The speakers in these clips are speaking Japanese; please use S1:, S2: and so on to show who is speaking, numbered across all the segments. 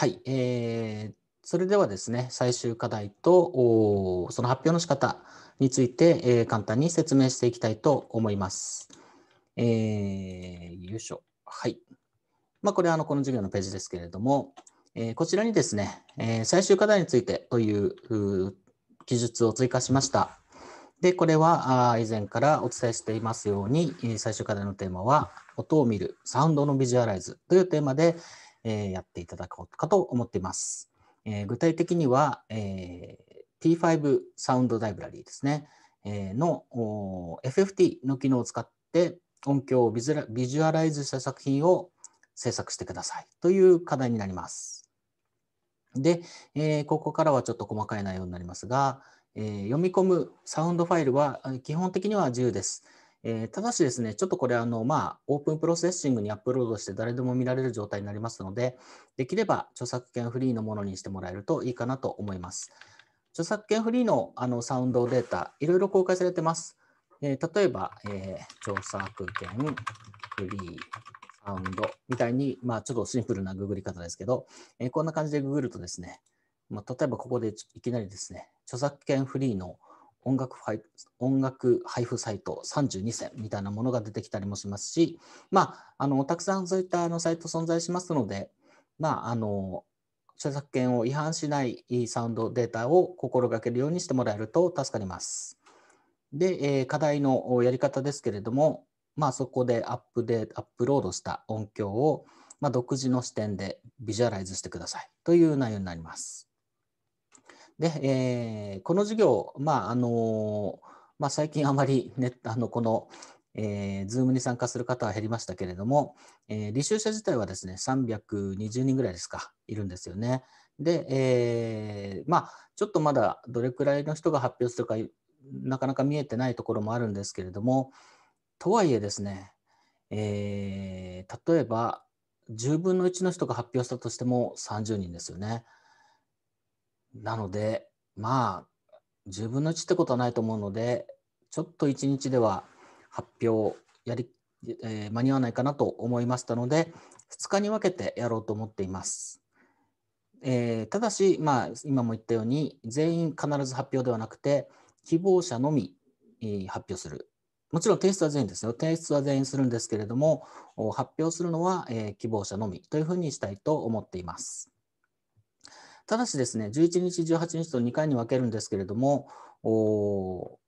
S1: はい、えー、それではですね、最終課題とその発表の仕方について、えー、簡単に説明していきたいと思います。えー、よいしょ。はい。まあ、これはあのこの授業のページですけれども、えー、こちらにですね、え最終課題についてという記述を追加しました。で、これは以前からお伝えしていますように、最終課題のテーマは、音を見る、サウンドのビジュアライズというテーマで、えやっていただこうかと思っています。え具体的には、え P5 サウンドライブラリーですね、えの FFT の機能を使って音響をビジュアライズした作品を制作してくださいという課題になります。で、えここからはちょっと細かい内容になりますが、え読み込むサウンドファイルは基本的には自由です。えー、ただしですね、ちょっとこれあの、まあ、オープンプロセッシングにアップロードして誰でも見られる状態になりますので、できれば著作権フリーのものにしてもらえるといいかなと思います。著作権フリーのあのサウンドデータ、いろいろ公開されてます。えー、例えば、えー、著作権フリーサウンドみたいに、まあ、ちょっとシンプルなググり方ですけど、えこんな感じでググるとですね、まあ、例えばここでいきなりですね、著作権フリーの音楽配音楽配布サイト32選みたいなものが出てきたりもしますし、まあ、あのたくさんそういったあのサイト存在しますので、まあ、あの著作権を違反しないサウンドデータを心がけるようにしてもらえると助かります。で、え課題のやり方ですけれども、まあ、そこでアップデアップロードした音響を、ま独自の視点でビジュアライズしてくださいという内容になります。で、えー、この授業、まああのまあ、最近あまり、ね、あのこの、えー、Zoom に参加する方は減りましたけれども、えー、履修者自体はですね、320人ぐらいですか、いるんですよね。で、えー、まあ、ちょっとまだどれくらいの人が発表するか、なかなか見えてないところもあるんですけれども、とはいえですね、えー、例えば10分の1の人が発表したとしても30人ですよね。なので、まあ、10分の1ってことはないと思うので、ちょっと1日では発表やり、えー、間に合わないかなと思いましたので、2日に分けてやろうと思っています。えー、ただし、まあ、今も言ったように、全員必ず発表ではなくて、希望者のみ、えー、発表する。もちろん提出は全員ですよ。提出は全員するんですけれども、発表するのは、えー、希望者のみというふうにしたいと思っています。ただしですね、11日、18日と2回に分けるんですけれども、お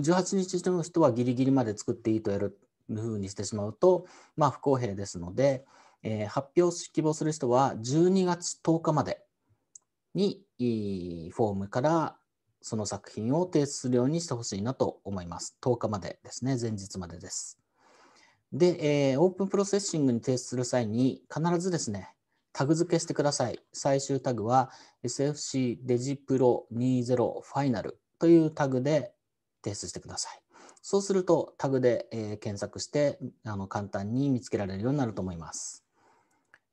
S1: 18日の人はギリギリまで作っていいとやるふうにしてしまうと、まあ、不公平ですので、えー、発表希望する人は12月10日までにフォームからその作品を提出するようにしてほしいなと思います。10日までですね、前日までです。で、えー、オープンプロセッシングに提出する際に必ずですね、タグ付けしてください。最終タグは SFC デジプロ20ファイナルというタグで提出してください。そうするとタグで、えー、検索してあの簡単に見つけられるようになると思います。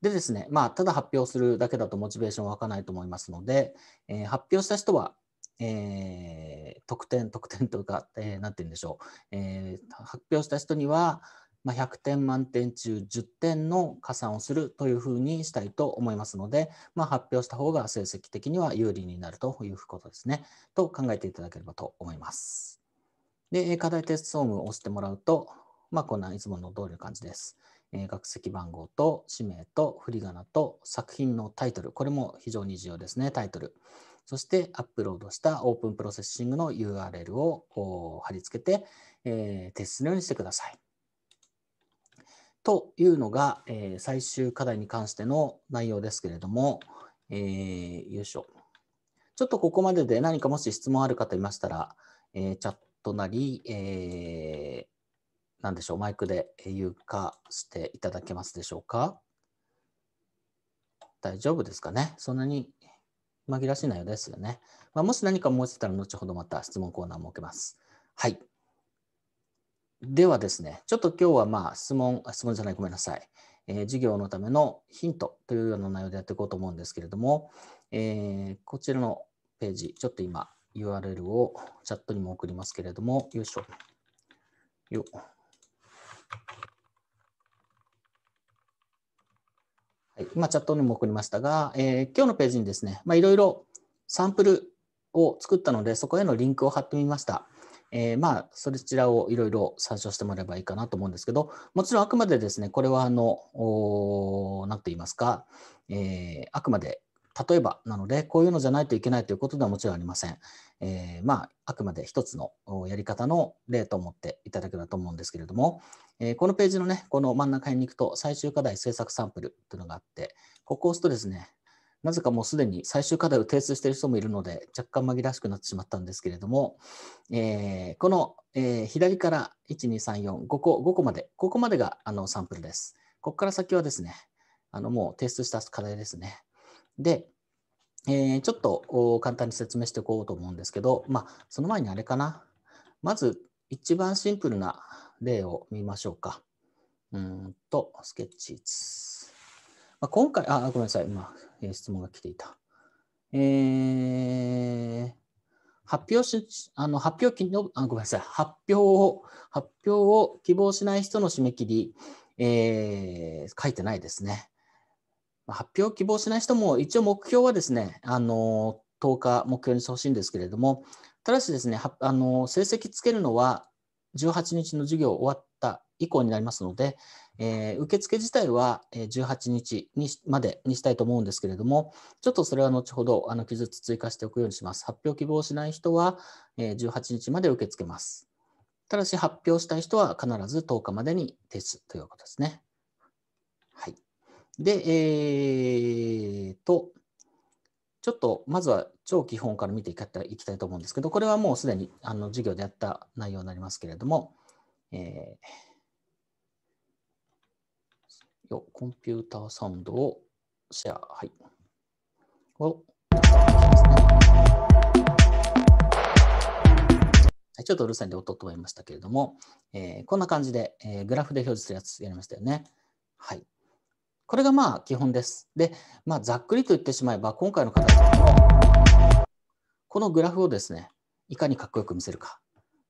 S1: でですね、まあ、ただ発表するだけだとモチベーション湧かないと思いますので、えー、発表した人は、えー、得点、得点というか、えー、なんて言うんでしょう、えー、発表した人には、まあ、100点満点中10点の加算をするというふうにしたいと思いますので、まあ、発表した方が成績的には有利になるということですね、と考えていただければと思います。で、課題テストフォームを押してもらうと、まあ、こんないつもの通りの感じです。え学籍番号と氏名と振り仮名と作品のタイトル、これも非常に重要ですね、タイトル。そしてアップロードしたオープンプロセッシングの URL を貼り付けて、えー、提出するようにしてください。というのが、えー、最終課題に関しての内容ですけれども、えー、よいしょ。ちょっとここまでで何かもし質問ある方いましたら、えー、チャットなり、えー、なんでしょう、マイクで言うかしていただけますでしょうか。大丈夫ですかね。そんなに紛らわしい内容ですよね。まあ、もし何か思いついたら、後ほどまた質問コーナー設けます。はい。ではですね、ちょっと今日はまあ質問、質問じゃない、ごめんなさい。えー、授業のためのヒントというような内容でやっていこうと思うんですけれども、えー、こちらのページ、ちょっと今 URL をチャットにも送りますけれども、よいしょ。よはい、今、チャットにも送りましたが、えー、今日のページにですね、いろいろサンプルを作ったので、そこへのリンクを貼ってみました。えー、まあ、そちらをいろいろ参照してもらえばいいかなと思うんですけど、もちろんあくまでですね、これはあの、何と言いますか、えー、あくまで例えばなので、こういうのじゃないといけないということではもちろんありません。えー、まあ、あくまで一つのやり方の例と思っていただければと思うんですけれども、えー、このページのね、この真ん中辺に行くと、最終課題制作サンプルというのがあって、ここを押すとですね、なぜかもうすでに最終課題を提出している人もいるので、若干紛らわしくなってしまったんですけれども、えー、この、えー、左から1、2、3、4、5個、5個まで、ここまでがあのサンプルです。ここから先はですね、あのもう提出した課題ですね。で、えー、ちょっと簡単に説明していこうと思うんですけど、まあ、その前にあれかな。まず、一番シンプルな例を見ましょうか。うんと、スケッチーズ。まあ、今回、あ、ごめんなさい。まあえ質問が来ていた。えー、発表し、あの、発表期の、あ、ごめんなさい、発表を、発表を希望しない人の締め切り、えー、書いてないですね。発表を希望しない人も、一応目標はですね、あの、10日目標にしてほしいんですけれども、ただしですね、あの成績つけるのは18日の授業終わった以降になりますので、えー、受付自体は18日にまでにしたいと思うんですけれども、ちょっとそれは後ほどあの記述追加しておくようにします。発表希望しない人は、え18日まで受け付けます。ただし発表したい人は必ず10日までに提出ということですね。はい。で、えー、と、ちょっとまずは超基本から見ていきたいと思うんですけど、これはもうすでにあの授業でやった内容になりますけれども、えーよ、コンピューターサウンドをシェア、はい。ちょっとうるさいんで音と思いましたけれども、えー、こんな感じで、えー、グラフで表示するやつやりましたよね。はい。これがまあ基本です。で、まあ、ざっくりと言ってしまえば、今回の形は、このグラフをですね、いかにかっこよく見せるか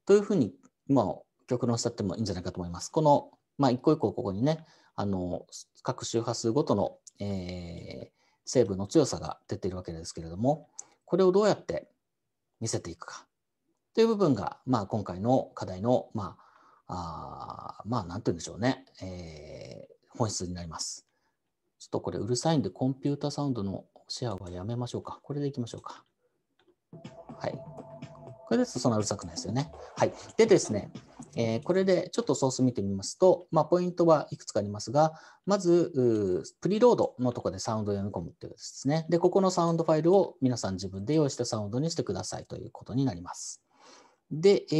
S1: というふうに、まあ、極論したゃってもいいんじゃないかと思います。この、まあ、一個一個ここにね、あの各周波数ごとの、えー、成分の強さが出ているわけですけれどもこれをどうやって見せていくかという部分が、まあ、今回の課題の、まあ、あまあ何て言うんでしょうね、えー、本質になります。ちょっとこれうるさいんでコンピュータサウンドのシェアはやめましょうか。これでいきましょうか。はい。これですとそんなうるさくないですよね。はい。でですね、えー、これでちょっとソース見てみますと、まあ、ポイントはいくつかありますが、まず、プリロードのとこでサウンドを読み込むっていうですね。で、ここのサウンドファイルを皆さん自分で用意したサウンドにしてくださいということになります。で、え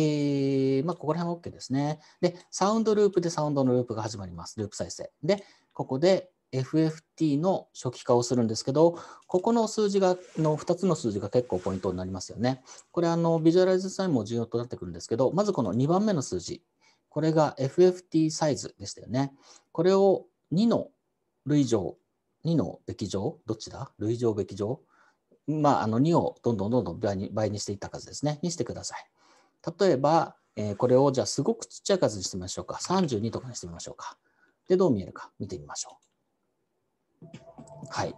S1: ー、まあ、ここら辺は OK ですね。で、サウンドループでサウンドのループが始まります。ループ再生。で、ここで、FFT の初期化をするんですけど、ここの数字が、の2つの数字が結構ポイントになりますよね。これ、あの、ビジュアライズサインも重要となってくるんですけど、まずこの2番目の数字、これが FFT サイズでしたよね。これを2の類乗、2のべき乗、どっちだ類乗べき乗。まあ、あの2をどんどんどんどん倍に倍にしていった数ですね。にしてください。例えば、えー、これをじゃあすごくちっちゃい数にしてみましょうか。32とかにしてみましょうか。で、どう見えるか見てみましょう。はい。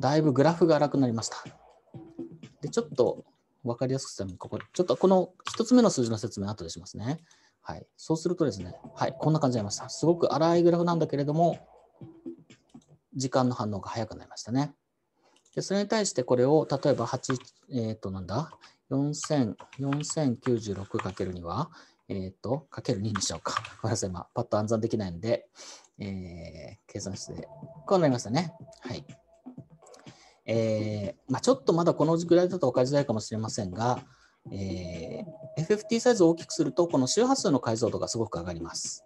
S1: だいぶグラフが荒くなりました。で、ちょっと分かりやすくするために、ここ、ちょっとこの1つ目の数字の説明後でしますね。はい。そうするとですね、はい、こんな感じになりました。すごく荒いグラフなんだけれども、時間の反応が早くなりましたね。で、それに対してこれを、例えば8、えっ、ー、と、なんだ、4096×2 は、えっ、ー、と、かける2にしようか。ごめんなさい、今、パッと暗算できないんで、えー、計算して、こうなりましたね。はい。えー、まあ、ちょっとまだこのぐらいだと分かりづらいかもしれませんが、えー、FFT サイズを大きくすると、この周波数の解像度がすごく上がります。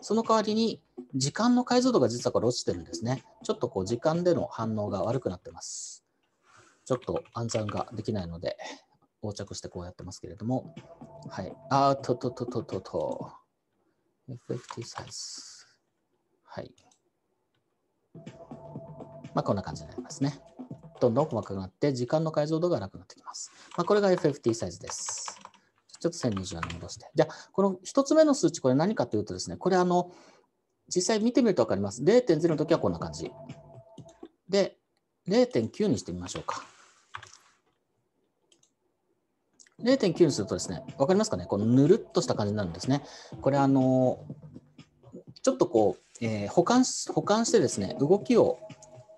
S1: その代わりに、時間の解像度が実はこれ落ちてるんですね。ちょっとこう時間での反応が悪くなってます。ちょっと暗算ができないので、横着してこうやってますけれども、はい。あーとととととと、FFT サイズ。はい。まあ、こんな感じになりますね。どんどん細かくなって、時間の解像度が楽になってきます。まあ、これが FFT サイズです。ちょっと1024に戻して。じゃあ、この1つ目の数値、これ何かというとですね、これあの、実際見てみると分かります。0.0の時はこんな感じ。で、0.9にしてみましょうか。0.9にするとですね、分かりますかね、このぬるっとした感じになるんですね。これ、あの、ちょっとこう、えー、保管保管してですね、動きを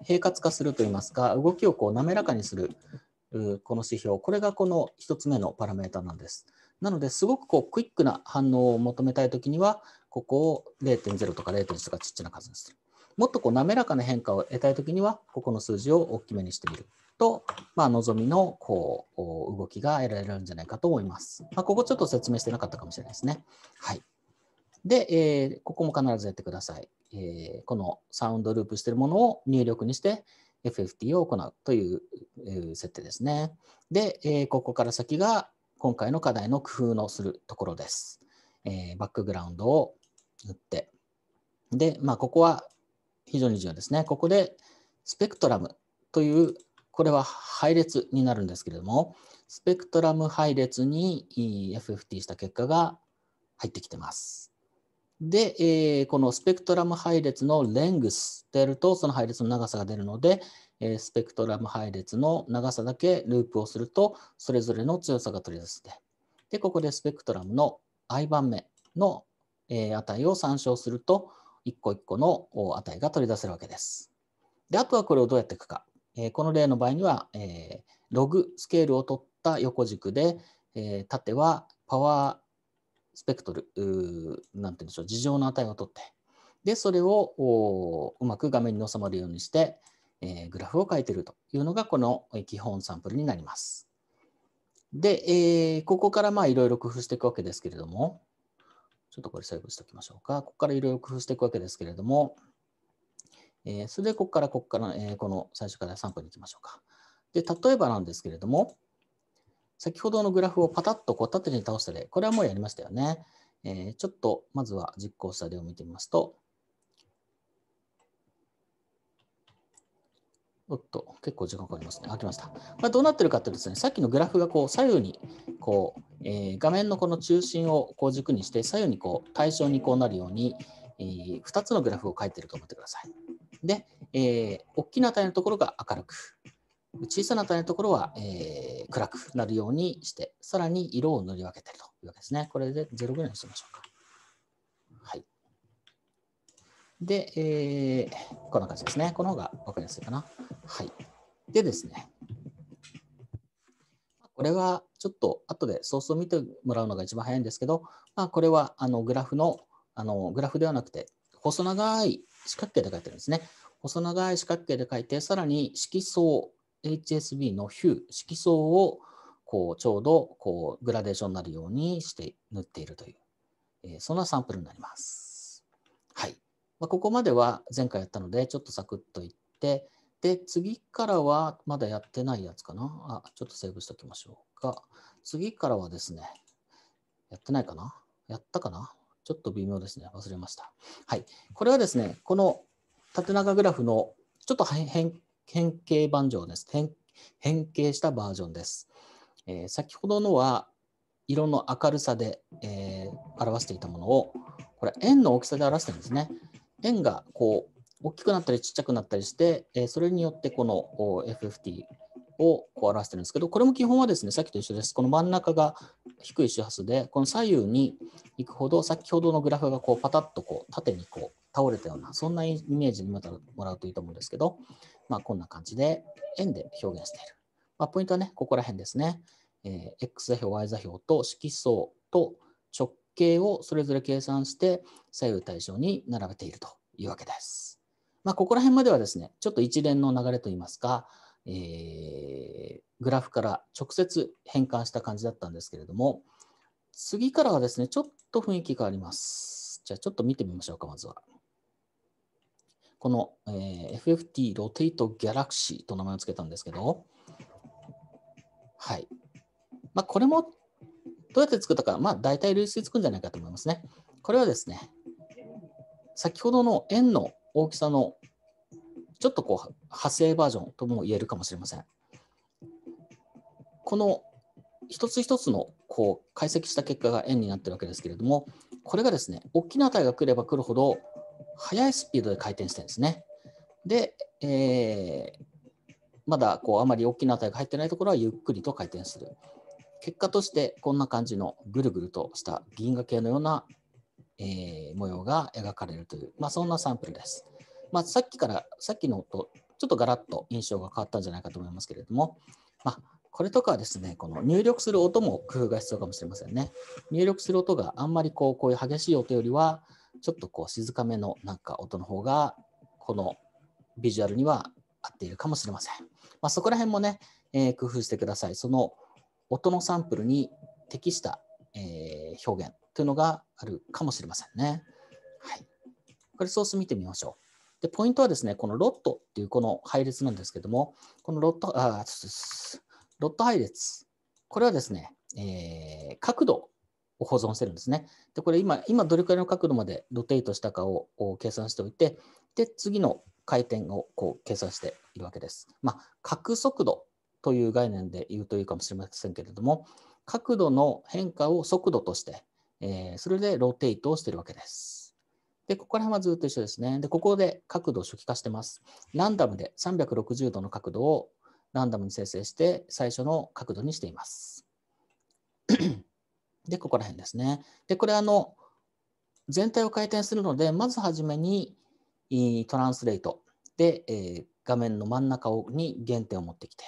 S1: 平滑化するといいますか、動きをこう滑らかにするこの指標、これがこの1つ目のパラメータなんです。なのですごくこうクイックな反応を求めたいときには、ここを0.0とか0.1とかちっちゃな数にする。もっとこう滑らかな変化を得たいときには、ここの数字を大きめにしてみると、まあ、望みのこう動きが得られるんじゃないかと思います。まあ、ここちょっと説明してなかったかもしれないですね。はい。で、えー、ここも必ずやってください、えー、このサウンドループしているものを入力にして FFT を行うという、えー、設定ですね。で、えー、ここから先が今回の課題の工夫のするところです。えー、バックグラウンドを塗って。で、まあ、ここは非常に重要ですね。ここでスペクトラムという、これは配列になるんですけれども、スペクトラム配列に FFT した結果が入ってきてます。で、えー、このスペクトラム配列のレングスてやると、その配列の長さが出るので、えー、スペクトラム配列の長さだけループをすると、それぞれの強さが取り出せて、で、ここでスペクトラムの i 番目の、えー、値を参照すると、一個一個の値が取り出せるわけです。で、あとはこれをどうやっていくか。えー、この例の場合には、えー、ログスケールを取った横軸で、えー、縦はパワースペクトル、なんて言うんでしょう、事情の値を取って、で、それをうまく画面に収まるようにして、えー、グラフを書いているというのが、この基本サンプルになります。で、えー、ここからまあいろいろ工夫していくわけですけれども、ちょっとこれセーブしておきましょうか。ここからいろいろ工夫していくわけですけれども、えー、それでここから、ここから、えー、この最初からサンプルに行きましょうか。で、例えばなんですけれども、先ほどのグラフをパタッとこう縦に倒した例、これはもうやりましたよね。えー、ちょっとまずは実行した例を見てみますと、おっと、結構時間かかりますね。開きました。まあ、どうなってるかというとですね、さっきのグラフがこう左右にこう、えー、画面のこの中心をこう軸にして、左右にこう対称にこうなるように、えー、2つのグラフを書いてると思ってください。で、えー、大きな値のところが明るく、小さな種のところは、えー、暗くなるようにして、さらに色を塗り分けてるというわけですね。これで0ぐらいにしましょうか。はい。で、えー、こんな感じですね。この方が分かりやすいかな。はい。でですね、これはちょっと後でソースを見てもらうのが一番早いんですけど、まあ、これはあのグラフのあのグラフではなくて、細長い四角形で書いてるんですね。細長い四角形で書いて、さらに色相 HSB のヒュー、色相をこうちょうどこうグラデーションになるようにして塗っているという、えー、そんなサンプルになります。はい。まあ、ここまでは前回やったので、ちょっとサクッといって、で、次からはまだやってないやつかな。あ、ちょっとセーブしておきましょうか。次からはですね、やってないかなやったかなちょっと微妙ですね。忘れました。はい。これはですね、この縦長グラフのちょっと変変形バージョンです。変形したバージョンです。えー、先ほどのは色の明るさで、えー、表していたものを、これ円の大きさで表してるんですね。円がこう大きくなったりちっちゃくなったりして、えー、それによってこの FFT をこう表してるんですけど、これも基本はですね、さっきと一緒です。この真ん中が低い周波数で、この左右に行くほど、先ほどのグラフがこうパタッとこう縦にこう倒れたような、そんなイメージにまたもらうといいと思うんですけど、まあ、こんな感じで円で表現している。まあ、ポイントはね、ここら辺ですね。えー、x 座標、y 座標と色相と直径をそれぞれ計算して左右対称に並べているというわけです。まあ、ここら辺まではですね、ちょっと一連の流れといいますか、えー、グラフから直接変換した感じだったんですけれども、次からはですね、ちょっと雰囲気があります。じゃあちょっと見てみましょうか、まずは。この、えー、FFT ロテイトギャラクシーと名前を付けたんですけど、はい。まあ、これもどうやって作ったか、まあ、大体類推つくんじゃないかと思いますね。これはですね、先ほどの円の大きさのちょっとこう派生バージョンとも言えるかもしれません。この一つ一つのこう解析した結果が円になってるわけですけれども、これがですね、大きな値が来れば来るほど速いスピードで回転してるんですね。で、えー、まだこうあまり大きな値が入ってないところはゆっくりと回転する。結果としてこんな感じのぐるぐるとした銀河系のような、えー、模様が描かれるという、まあ、そんなサンプルです。まあ、さっきからさっきのとちょっとガラッと印象が変わったんじゃないかと思いますけれども、まあ、これとかはですね、この入力する音も工夫が必要かもしれませんね。入力する音があんまりこうこういう激しい音よりは、ちょっとこう静かめのなんか音の方が、このビジュアルには合っているかもしれません。まあ、そこら辺もね、えー、工夫してください。その音のサンプルに適した、えー、表現というのがあるかもしれませんね。はい。これソース見てみましょう。で、ポイントはですね、このロットっていうこの配列なんですけども、このロット、あ、ロット配列。これはですね、えー、角度保存してるんですね。で、これ今、今どれくらいの角度までロテイトしたかを計算しておいて、で、次の回転をこう計算しているわけです。まあ、角速度という概念で言うといいかもしれませんけれども、角度の変化を速度として、えー、それでロテイトをしているわけです。で、ここら辺はずっと一緒ですね。で、ここで角度を初期化してます。ランダムで360度の角度をランダムに生成して、最初の角度にしています。で、ここら辺ですね。で、これあの、全体を回転するので、まずはじめにトランスレートで、えー、画面の真ん中に原点を持ってきて、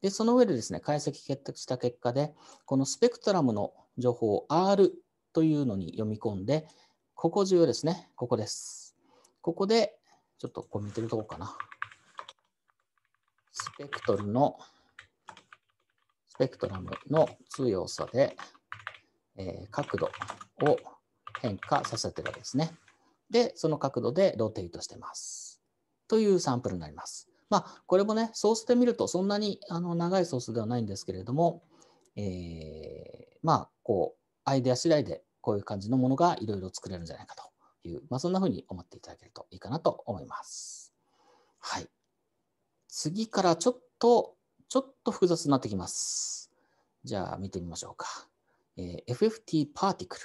S1: で、その上でですね、解析結託した結果で、このスペクトラムの情報を R というのに読み込んで、ここ重要ですね。ここです。ここで、ちょっとこう見てるとこかな。スペクトルの、スペクトラムの強さで、え角度を変化させてるわけですね。で、その角度でローテイトしてます。というサンプルになります。まあ、これもね、ソースで見るとそんなにあの長いソースではないんですけれども、えー、まあ、こう、アイデア次第でこういう感じのものがいろいろ作れるんじゃないかという、まあ、そんなふうに思っていただけるといいかなと思います。はい。次からちょっと、ちょっと複雑になってきます。じゃあ見てみましょうか。えー、FFT パーティクル。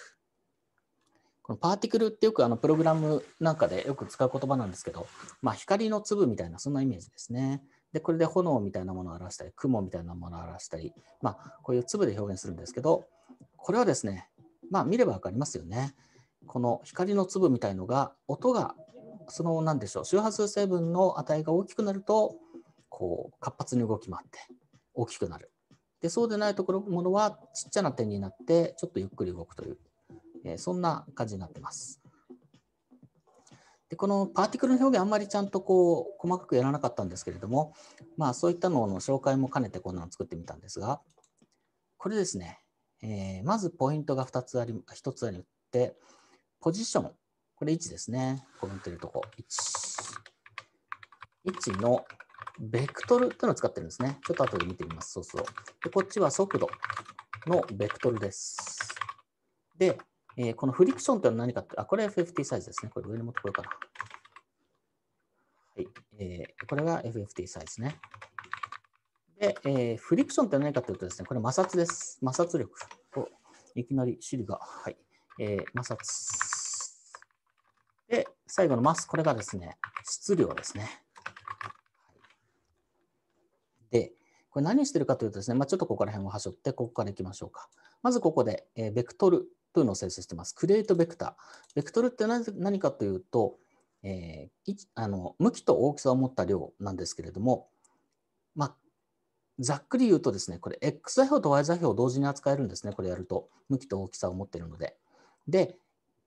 S1: このパーティクルってよくあのプログラムなんかでよく使う言葉なんですけど、まあ、光の粒みたいなそんなイメージですね。で、これで炎みたいなものを表したり、雲みたいなものを表したり、まあ、こういう粒で表現するんですけど、これはですね、まあ、見れば分かりますよね。この光の粒みたいのが、音が、その何でしょう、周波数成分の値が大きくなると、こう活発に動き回って大きくなる。でそうでないところものはちっちゃな点になってちょっとゆっくり動くという、えー、そんな感じになってます。でこのパーティクルの表現あんまりちゃんとこう細かくやらなかったんですけれども、まあ、そういったのの紹介も兼ねてこんなの作ってみたんですがこれですね、えー、まずポイントが2つあり1つありってポジションこれ1ですねポイントいとこ1。1のベクトルというのを使ってるんですね。ちょっと後で見てみます、そうそう。でこっちは速度のベクトルです。で、えー、このフリクションというのは何かって、あ、これ FFT サイズですね。これ上に持ってこようかな。はい、えー、これが FFT サイズね。で、えー、フリクションって何かというとですね、これ摩擦です。摩擦力。いきなりシルが、はい、えー、摩擦。で、最後のマス、これがですね、質量ですね。これ何してるかというとですね、まあ、ちょっとここら辺を端折って、ここからいきましょうか。まずここで、えー、ベクトルというのを生成してます。クレートベクター。ベクトルって何かというと、えー、あの向きと大きさを持った量なんですけれども、まあ、ざっくり言うとですね、これ X 座標と Y 座標を同時に扱えるんですね、これやると。向きと大きさを持っているので。で、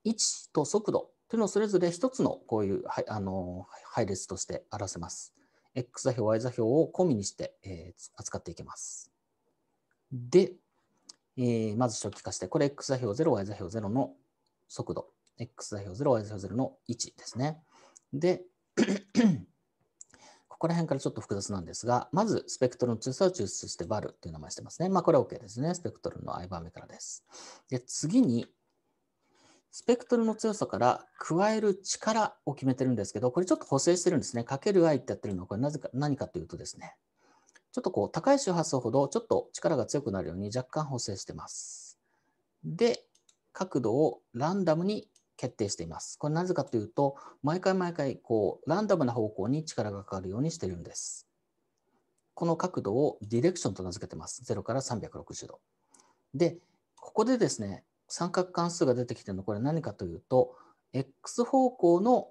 S1: 位置と速度というのをそれぞれ1つのこういうあの配列として表せます。X 座標、Y 座標を込みにして、えー、扱っていきます。で、えー、まず初期化して、これ X 座標0、Y 座標0の速度、X 座標0、Y 座標0の位置ですね。で、ここら辺からちょっと複雑なんですが、まずスペクトルの中さを抽出してバルという名前してますね。まあ、これは OK ですね。スペクトルの相場目からです。で、次に、スペクトルの強さから加える力を決めてるんですけど、これちょっと補正してるんですね。かける i ってやってるのは、これなぜか、何かというとですね、ちょっとこう、高い周波数ほどちょっと力が強くなるように若干補正してます。で、角度をランダムに決定しています。これなぜかというと、毎回毎回、こう、ランダムな方向に力がかかるようにしてるんです。この角度をディレクションと名付けてます。0から360度。で、ここでですね、三角関数が出てきてるのこれ何かというと x 方向の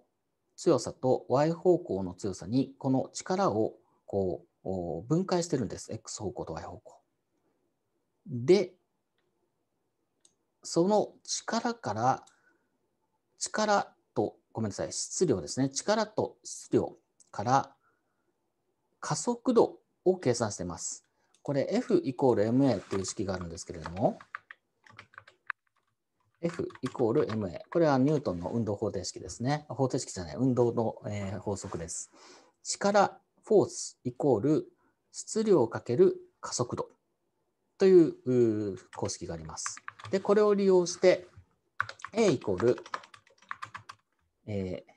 S1: 強さと y 方向の強さにこの力をこう分解してるんです x 方向と y 方向。でその力から力とごめんなさい質量ですね力と質量から加速度を計算しています。これ F イコール ma という式があるんですけれども F イコール ma。これはニュートンの運動方程式ですね。方程式じゃない、運動の、えー、法則です。力、フォースイコール質量かける加速度という公式があります。で、これを利用して A イコール、えー、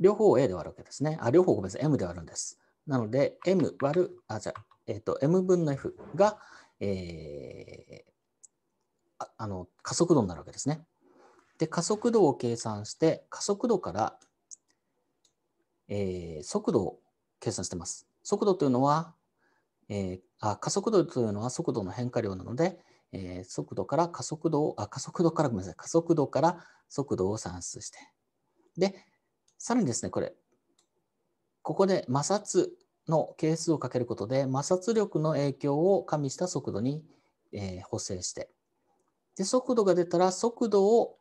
S1: 両方 A で割るわけですね。あ、両方ごめんなさい、M で割るんです。なので、M 割る、あ、じゃあ、えっ、ー、と、M 分の F が、えー、あの加速度になるわけですね。で、加速度を計算して、加速度から、えー、速度を計算してます。速度というのは、えー、あ加速度というのは速度の変化量なので、えー、速度から加速度を、あ、加速度から、ごめんなさい、加速度から速度を算出して。で、さらにですね、これ、ここで摩擦の係数をかけることで、摩擦力の影響を加味した速度に、えー、補正して、で、速度が出たら速度を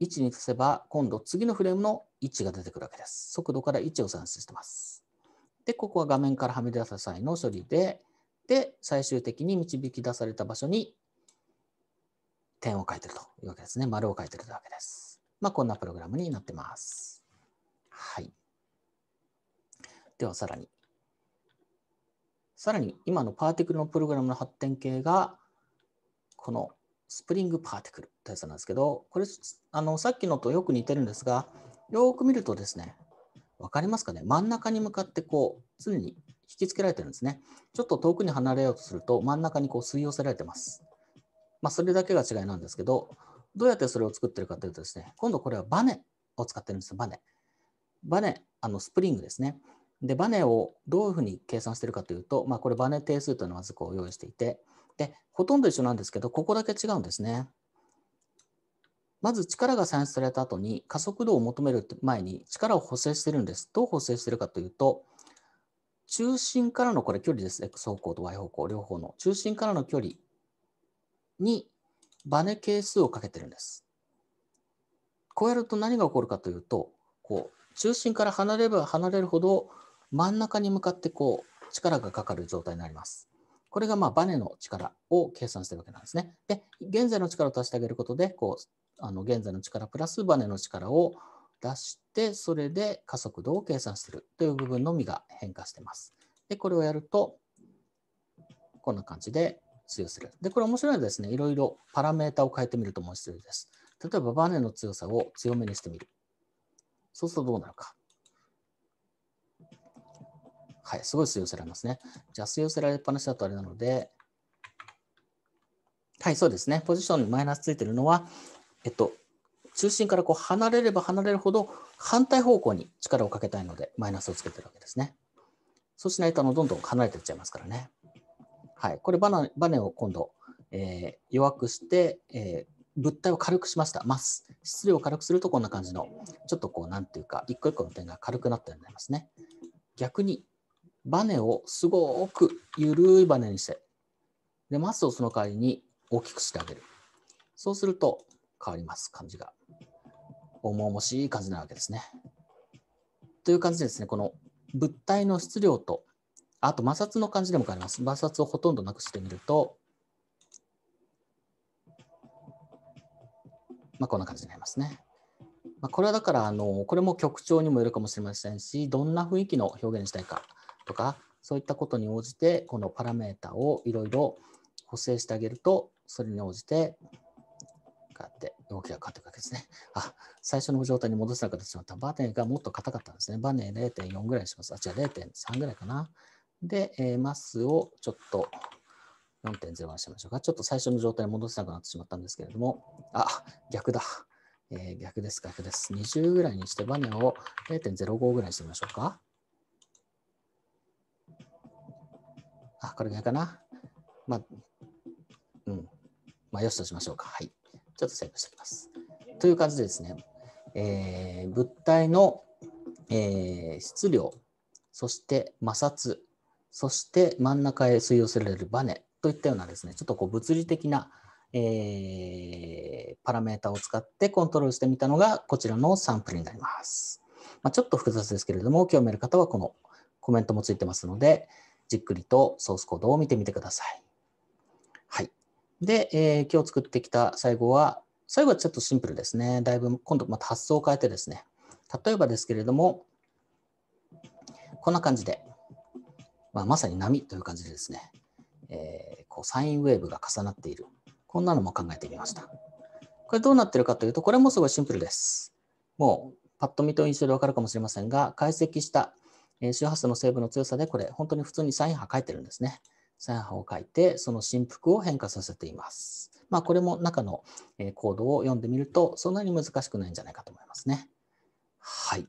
S1: 1に足せば、今度次のフレームの1が出てくるわけです。速度から1を算出してます。で、ここは画面からはみ出た際の処理で、で、最終的に導き出された場所に点を書いてるというわけですね。丸を書いてるわけです。まあ、こんなプログラムになってます。はい。では、さらに。さらに、今のパーティクルのプログラムの発展系が、このスプリングパーティクルってやつなんですけど、これ、あのさっきのとよく似てるんですが、よく見るとですね、分かりますかね真ん中に向かってこう常に引きつけられてるんですね。ちょっと遠くに離れようとすると真ん中にこう吸い寄せられてます。まあ、それだけが違いなんですけど、どうやってそれを作ってるかというとですね、今度これはバネを使ってるんですよ、バネ。バネ、あのスプリングですね。で、バネをどういうふうに計算してるかというと、まあ、これバネ定数というのをまずこう用意していて、で、ほとんど一緒なんですけど、ここだけ違うんですね。まず力が算出された後に加速度を求める前に力を補正してるんです。どう補正してるかというと、中心からのこれ距離です。X 方向と Y 方向両方の中心からの距離にバネ係数をかけてるんです。こうやると何が起こるかというと、こう中心から離れれば離れるほど真ん中に向かってこう力がかかる状態になります。これがまあバネの力を計算してるわけなんですね。で、現在の力を足してあげることで、こう、あの現在の力プラスバネの力を出して、それで加速度を計算するという部分のみが変化してます。で、これをやると、こんな感じで強する。で、これ面白いのですね、いろいろパラメータを変えてみると面白いです。例えばバネの強さを強めにしてみる。そうするとどうなるか。はい、すごい吸い寄せられますね。じゃあ、吸い寄せられっぱなしだとあれなので、はい、そうですね。ポジションにマイナスついてるのは、えっと、中心からこう離れれば離れるほど反対方向に力をかけたいので、マイナスをつけてるわけですね。そうしないと、あの、どんどん離れていっちゃいますからね。はい、これバネ、バネを今度、えー、弱くして、えー、物体を軽くしました。ます。質量を軽くするとこんな感じの、ちょっとこう、なんていうか、一個一個の点が軽くなったようになりますね。逆に、バネをすごく緩いバネにして、で、マスをその代わりに大きくしてあげる。そうすると変わります、感じが。重々しい感じなわけですね。という感じですね、この物体の質量と、あと摩擦の感じでも変わります。摩擦をほとんどなくしてみると、まあ、こんな感じになりますね。まあ、これはだからあの、これも曲調にもよるかもしれませんし、どんな雰囲気の表現にしたいか。とか、そういったことに応じて、このパラメータをいろいろ補正してあげると、それに応じて、こうやって動きが変わっていくわけですね。あ、最初の状態に戻せなくなってしまった。バネがもっと硬かったんですね。バネ0.4ぐらいにします。あ、じゃあ0.3ぐらいかな。で、えー、マスをちょっと4.0にしましょうか。ちょっと最初の状態に戻せなくなってしまったんですけれども、あ、逆だ。えー、逆です、逆です。20ぐらいにしてバネを0.05ぐらいにしてみましょうか。あ、これぐらいかな。まあ、うん。まあ、よしとしましょうか。はい。ちょっとセーブしておきます。という感じでですね、えー、物体の、えー、質量、そして摩擦、そして真ん中へ吸い寄せられるバネといったようなですね、ちょっとこう物理的な、えー、パラメータを使ってコントロールしてみたのがこちらのサンプルになります。まあ、ちょっと複雑ですけれども、興味ある方はこのコメントもついてますので、じっくりとソースコードを見てみてください。はい。で、えー、今日作ってきた最後は、最後はちょっとシンプルですね。だいぶ今度また発想を変えてですね。例えばですけれども、こんな感じで、まあ、まさに波という感じでですね、えー、こうサインウェーブが重なっている。こんなのも考えてみました。これどうなってるかというと、これもすごいシンプルです。もうパッと見と印象でわかるかもしれませんが、解析したえー、周波数の成分の強さで、これ、本当に普通にサイン波書いてるんですね。サイン波を書いて、その振幅を変化させています。まあ、これも中のコードを読んでみると、そんなに難しくないんじゃないかと思いますね。はい。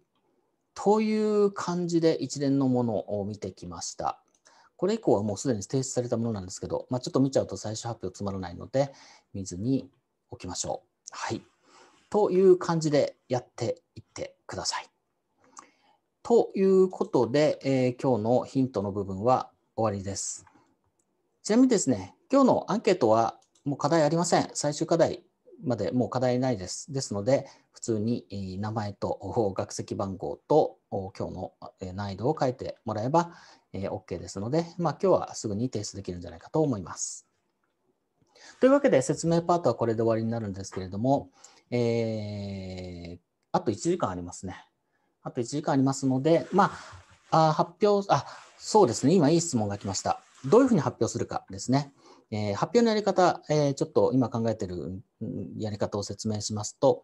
S1: という感じで一連のものを見てきました。これ以降はもうすでに提出されたものなんですけど、まあ、ちょっと見ちゃうと最初発表つまらないので、見ずに置きましょう。はい。という感じでやっていってください。ということで、えー、今日のヒントの部分は終わりです。ちなみにですね、今日のアンケートはもう課題ありません。最終課題までもう課題ないです。ですので、普通に名前と学籍番号と今日の難易度を書いてもらえば OK ですので、まあ、今日はすぐに提出できるんじゃないかと思います。というわけで説明パートはこれで終わりになるんですけれども、えー、あと1時間ありますね。あと1時間ありますので、まあ、あ発表、あ、そうですね、今いい質問が来ました。どういうふうに発表するかですね。えー、発表のやり方、えー、ちょっと今考えてるやり方を説明しますと、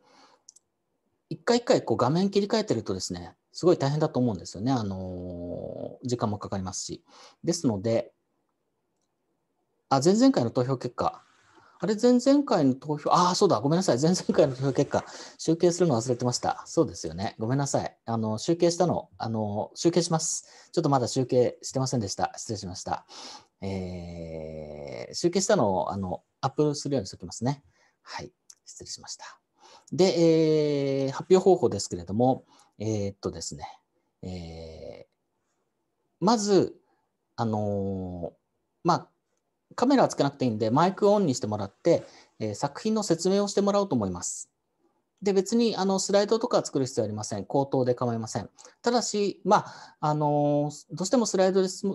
S1: 一回一回こう画面切り替えてるとですね、すごい大変だと思うんですよね。あのー、時間もかかりますし。ですので、あ前々回の投票結果、あれ、前々回の投票、ああ、そうだ、ごめんなさい。前々回の投票結果、集計するの忘れてました。そうですよね。ごめんなさい。あの、集計したの、あの、集計します。ちょっとまだ集計してませんでした。失礼しました。えー、集計したのを、あの、アップするようにしておきますね。はい。失礼しました。で、えー、発表方法ですけれども、えー、っとですね、えー、まず、あのまあ、カメラはつけなくていいんで、マイクオンにしてもらって、えー、作品の説明をしてもらおうと思います。で、別にあのスライドとか作る必要はありません。口頭で構いません。ただし、まあ、あのー、どうしてもスライドで説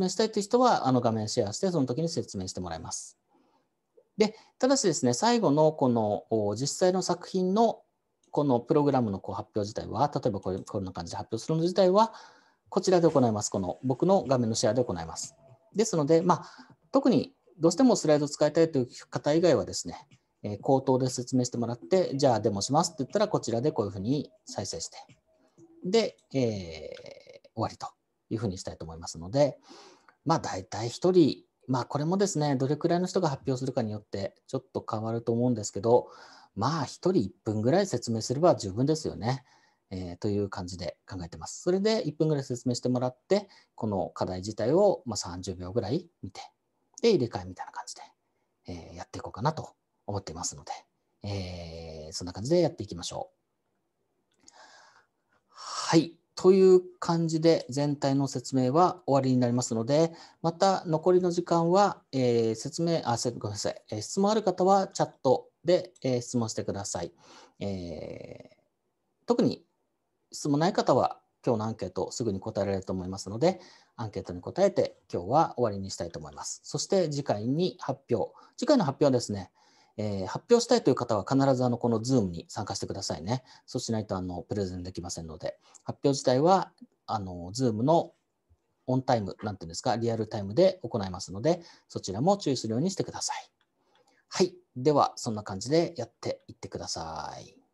S1: 明したいという人は、あの画面シェアして、その時に説明してもらいます。で、ただしですね、最後のこの実際の作品のこのプログラムのこう発表自体は、例えばこれこんな感じで発表するの自体は、こちらで行います。この僕の画面のシェアで行います。ですので、まあ、特にどうしてもスライド使いたいという方以外はですね、え口頭で説明してもらって、じゃあデモしますって言ったら、こちらでこういうふうに再生して、で、えー、終わりというふうにしたいと思いますので、まあ大体1人、まあこれもですね、どれくらいの人が発表するかによってちょっと変わると思うんですけど、まあ1人1分ぐらい説明すれば十分ですよね。えー、という感じで考えてます。それで1分ぐらい説明してもらって、この課題自体をま30秒ぐらい見て、で、入れ替えみたいな感じで、えー、やっていこうかなと思っていますので、えー、そんな感じでやっていきましょう。はい。という感じで全体の説明は終わりになりますので、また残りの時間は、えー、説明、あ、ごめんなさい、えー、質問ある方はチャットで、えー、質問してください。えー、特に質問ない方は今日のアンケートすぐに答えられると思いますので、アンケートに答えて今日は終わりにしたいと思います。そして次回に発表。次回の発表はですね、えー、発表したいという方は必ずあのこの Zoom に参加してくださいね。そうしないとあのプレゼンできませんので、発表自体はあの Zoom のオンタイム、なんていうんですか、リアルタイムで行いますので、そちらも注意するようにしてください。はい。では、そんな感じでやっていってください。